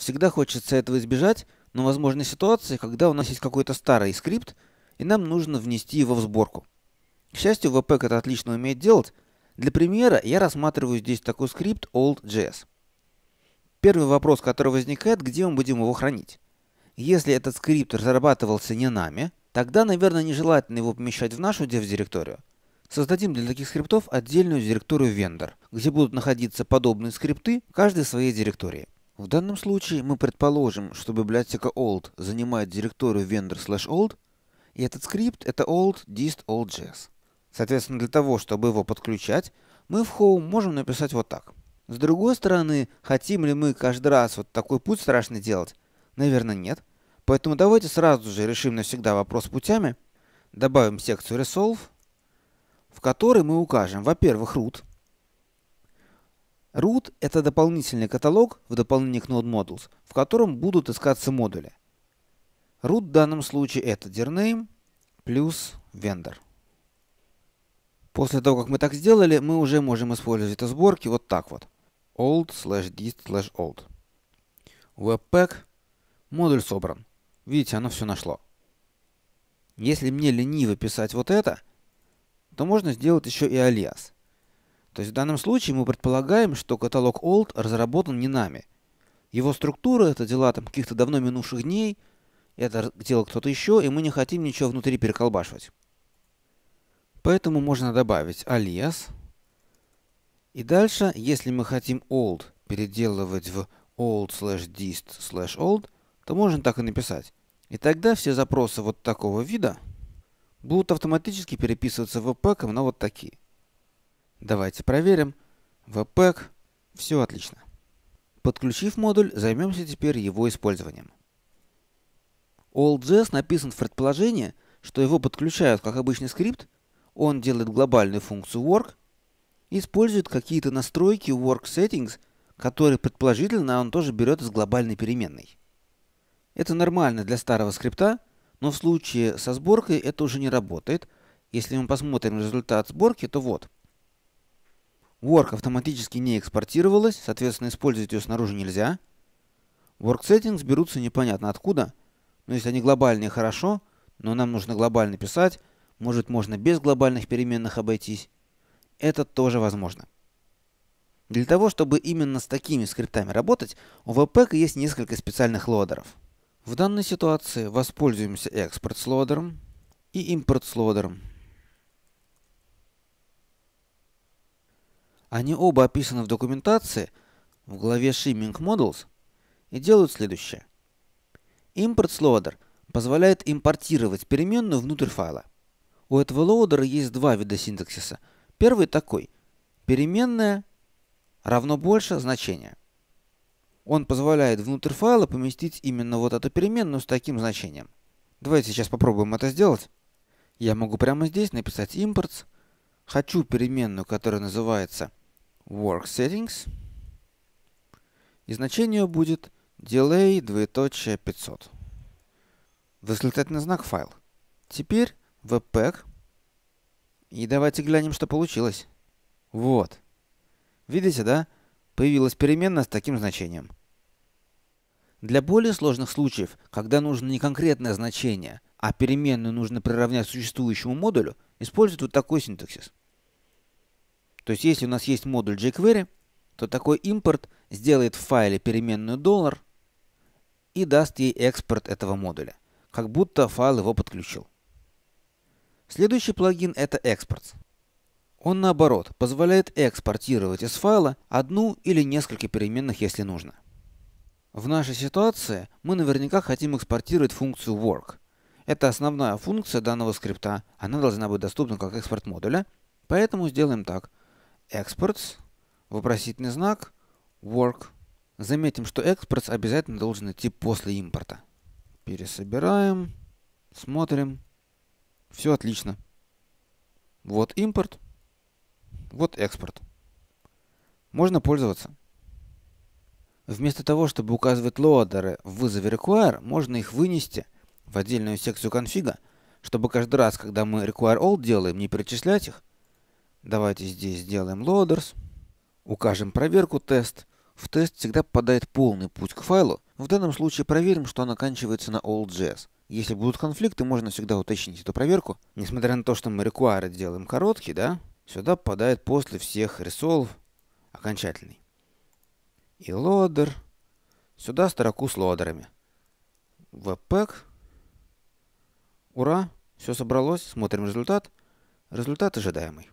Всегда хочется этого избежать, но возможны ситуации, когда у нас есть какой-то старый скрипт, и нам нужно внести его в сборку. К счастью, VPEC это отлично умеет делать. Для примера я рассматриваю здесь такой скрипт old.js. Первый вопрос, который возникает, где мы будем его хранить. Если этот скрипт разрабатывался не нами, тогда, наверное, нежелательно его помещать в нашу dev-директорию. Создадим для таких скриптов отдельную директорию vendor, где будут находиться подобные скрипты каждой своей директории. В данном случае мы предположим, что библиотека old занимает директорию vendor slash old, и этот скрипт — это old dist old js. Соответственно, для того, чтобы его подключать, мы в home можем написать вот так. С другой стороны, хотим ли мы каждый раз вот такой путь страшный делать? Наверное, нет. Поэтому давайте сразу же решим навсегда вопрос путями. Добавим секцию resolve, в которой мы укажем, во-первых, root — Root — это дополнительный каталог в дополнение к Node Modules, в котором будут искаться модули. Root в данном случае это dirname плюс vendor. После того, как мы так сделали, мы уже можем использовать это сборки вот так вот. old slash dist slash old. Webpack. Модуль собран. Видите, оно все нашло. Если мне лениво писать вот это, то можно сделать еще и алиас. То есть в данном случае мы предполагаем, что каталог old разработан не нами. Его структура — это дела там каких-то давно минувших дней, это дело кто-то еще, и мы не хотим ничего внутри переколбашивать. Поэтому можно добавить alias. И дальше, если мы хотим old переделывать в old slash dist slash old, то можно так и написать. И тогда все запросы вот такого вида будут автоматически переписываться в пэком на вот такие. Давайте проверим. VPEG. Все отлично. Подключив модуль, займемся теперь его использованием. AllJS написан в предположении, что его подключают как обычный скрипт, он делает глобальную функцию work, использует какие-то настройки work settings, которые предположительно он тоже берет из глобальной переменной. Это нормально для старого скрипта, но в случае со сборкой это уже не работает. Если мы посмотрим результат сборки, то вот – Work автоматически не экспортировалась, соответственно, использовать ее снаружи нельзя. Work settings берутся непонятно откуда, но ну, если они глобальные, хорошо, но нам нужно глобально писать, может можно без глобальных переменных обойтись. Это тоже возможно. Для того, чтобы именно с такими скриптами работать, у VPK есть несколько специальных лодеров. В данной ситуации воспользуемся экспорт с лодером и импорт с лодером. Они оба описаны в документации в главе Shimming Models и делают следующее. Import Loader позволяет импортировать переменную внутрь файла. У этого лоадера есть два вида синтаксиса. Первый такой. Переменная равно больше значение. Он позволяет внутрь файла поместить именно вот эту переменную с таким значением. Давайте сейчас попробуем это сделать. Я могу прямо здесь написать imports. Хочу переменную, которая называется work settings. И значение будет delay двоеточие 500. Восклицательный знак файл. Теперь webpack. И давайте глянем, что получилось. Вот. Видите, да? Появилась переменная с таким значением. Для более сложных случаев, когда нужно не конкретное значение, а переменную нужно приравнять к существующему модулю, используют вот такой синтаксис. То есть если у нас есть модуль jQuery, то такой импорт сделает в файле переменную доллар и даст ей экспорт этого модуля, как будто файл его подключил. Следующий плагин это экспорт. Он наоборот позволяет экспортировать из файла одну или несколько переменных, если нужно. В нашей ситуации мы наверняка хотим экспортировать функцию work. Это основная функция данного скрипта, она должна быть доступна как экспорт модуля, поэтому сделаем так – experts, вопросительный знак, work. Заметим, что experts обязательно должен идти после импорта. Пересобираем, смотрим. Все отлично. Вот импорт, вот экспорт. Можно пользоваться. Вместо того, чтобы указывать лоадеры в вызове require, можно их вынести в отдельную секцию конфига, чтобы каждый раз, когда мы require all делаем, не перечислять их, Давайте здесь сделаем loaders, укажем проверку тест. В тест всегда попадает полный путь к файлу. В данном случае проверим, что он оканчивается на all.js. Если будут конфликты, можно всегда уточнить эту проверку. Несмотря на то, что мы require делаем короткий, да, сюда попадает после всех resolve окончательный. И loader. Сюда строку с лодерами. Webpack. Ура, все собралось, смотрим результат. Результат ожидаемый.